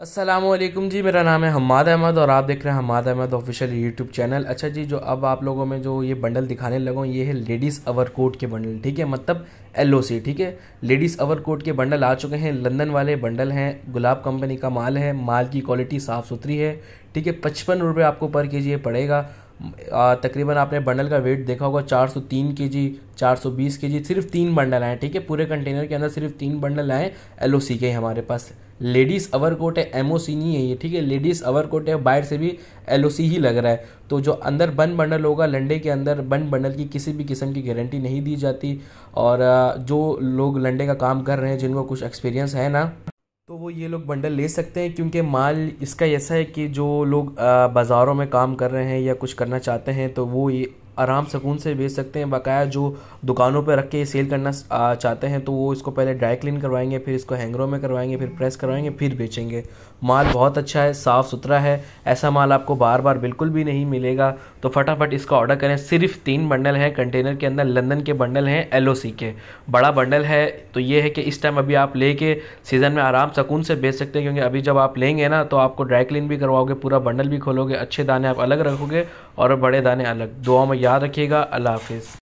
असलम जी मेरा नाम है हमाद अहमद और आप देख रहे हैं Hamad Ahmed official YouTube channel अच्छा जी जो अब आप लोगों में जो ये बंडल दिखाने लगा ये है लेडीज़ अवर कोट के बंडल ठीक है मतलब एल ठीक है लेडीज़ अवर कोट के बंडल आ चुके हैं लंदन वाले बंडल हैं गुलाब कंपनी का माल है माल की क्वालिटी साफ़ सुथरी है ठीक है पचपन रुपये आपको पर के जी पड़ेगा तकरीबन आपने बंडल का वेट देखा होगा 403 केजी 420 केजी सिर्फ तीन बंडल आए ठीक है पूरे कंटेनर के अंदर सिर्फ तीन बंडल आए एल के हमारे पास लेडीज़ अवर कोट है एम नहीं है ये ठीक है लेडीज़ अवर कोट है बाहर से भी एल ही लग रहा है तो जो अंदर बन बंडल होगा लंडे के अंदर बन बंडल की किसी भी किस्म की गारंटी नहीं दी जाती और जो लोग लंडे का काम कर रहे हैं जिनको कुछ एक्सपीरियंस है ना तो वो ये लोग बंडल ले सकते हैं क्योंकि माल इसका ऐसा है कि जो लोग बाज़ारों में काम कर रहे हैं या कुछ करना चाहते हैं तो वो ये आराम सुकून से बेच सकते हैं बकाया जो दुकानों पर रख के सेल करना चाहते हैं तो वो इसको पहले ड्राई क्लीन करवाएंगे फिर इसको हैंगरों में करवाएंगे फिर प्रेस करवाएंगे फिर बेचेंगे माल बहुत अच्छा है साफ़ सुथरा है ऐसा माल आपको बार बार बिल्कुल भी नहीं मिलेगा तो फटाफट इसका ऑर्डर करें सिर्फ तीन बंडल हैं कंटेनर के अंदर लंदन के बंडल हैं एल के बड़ा बंडल है तो ये है कि इस टाइम अभी आप लेके सीज़न में आराम सुकून से बेच सकते हैं क्योंकि अभी जब आप लेंगे ना तो आपको ड्राई क्लीन भी करवाओगे पूरा बंडल भी खोलोगे अच्छे दाने आप अलग रखोगे और बड़े दाने अलग दुआ में याद रखिएगा अल्लाह हाफिज़